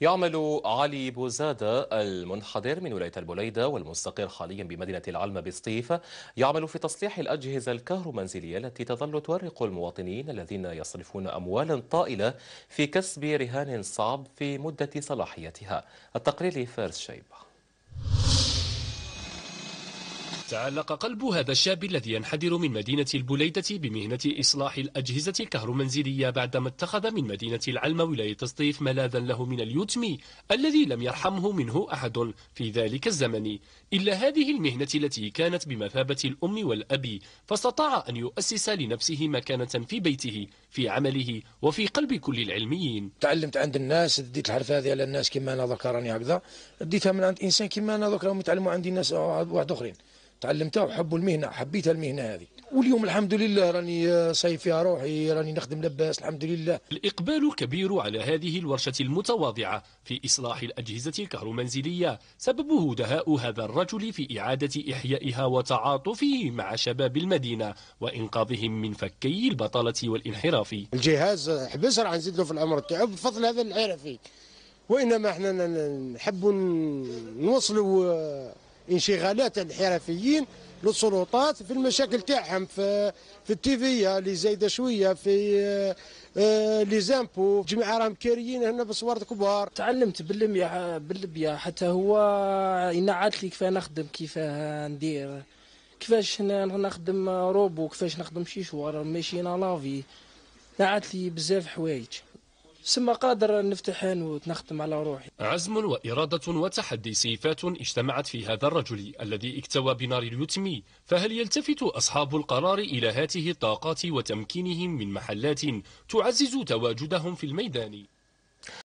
يعمل علي بوزادة المنحدر من ولاية البليدة والمستقر حاليا بمدينة العلمة بسطيف يعمل في تصليح الأجهزة الكهرومنزلية التي تظل تورق المواطنين الذين يصرفون أموالا طائلة في كسب رهان صعب في مدة صلاحيتها التقرير فارس شيبه تعلق قلب هذا الشاب الذي ينحدر من مدينة البليدة بمهنة إصلاح الأجهزة الكهرومنزلية بعدما اتخذ من مدينة العلم ولاية سطيف ملاذا له من اليتم الذي لم يرحمه منه أحد في ذلك الزمن إلا هذه المهنة التي كانت بمثابة الأم والأب فاستطاع أن يؤسس لنفسه مكانة في بيته في عمله وفي قلب كل العلميين تعلمت عند الناس ديت الحرف هذه على الناس كما أنا ذكرني هكذا ديتها من عند إنسان كما أنا ذكرهم يتعلموا عندي الناس واحد آخرين تعلمتها وحب المهنه حبيت المهنه هذه واليوم الحمد لله راني فيها روحي راني نخدم لباس الحمد لله الاقبال كبير على هذه الورشه المتواضعه في اصلاح الاجهزه الكهرومنزليه سببه دهاء هذا الرجل في اعاده احيائها وتعاطفه مع شباب المدينه وانقاذهم من فكي البطاله والانحراف الجهاز حبس راح نزيد له في العمر تاعو بفضل هذا الانحرافي وانما احنا نحبوا نوصلوا انشغالات الحرفيين للسلطات في المشاكل تاعهم في في التيفيه اللي زايده شويه في آه، لي زامبو جماعه راهم كاريين هنا بصور كبار تعلمت باللمية باللبيا حتى هو ينعت لي كيفاه نخدم كيفاه ندير كيفاش نخدم روبو كيفاش نخدم شيشوار ماشي لافي نعت لي بزاف حوايج سما قادر نفتح حانوت على روحي عزم وإرادة وتحدي سيفات اجتمعت في هذا الرجل الذي اكتوى بنار اليتم فهل يلتفت أصحاب القرار إلى هاته الطاقات وتمكينهم من محلات تعزز تواجدهم في الميدان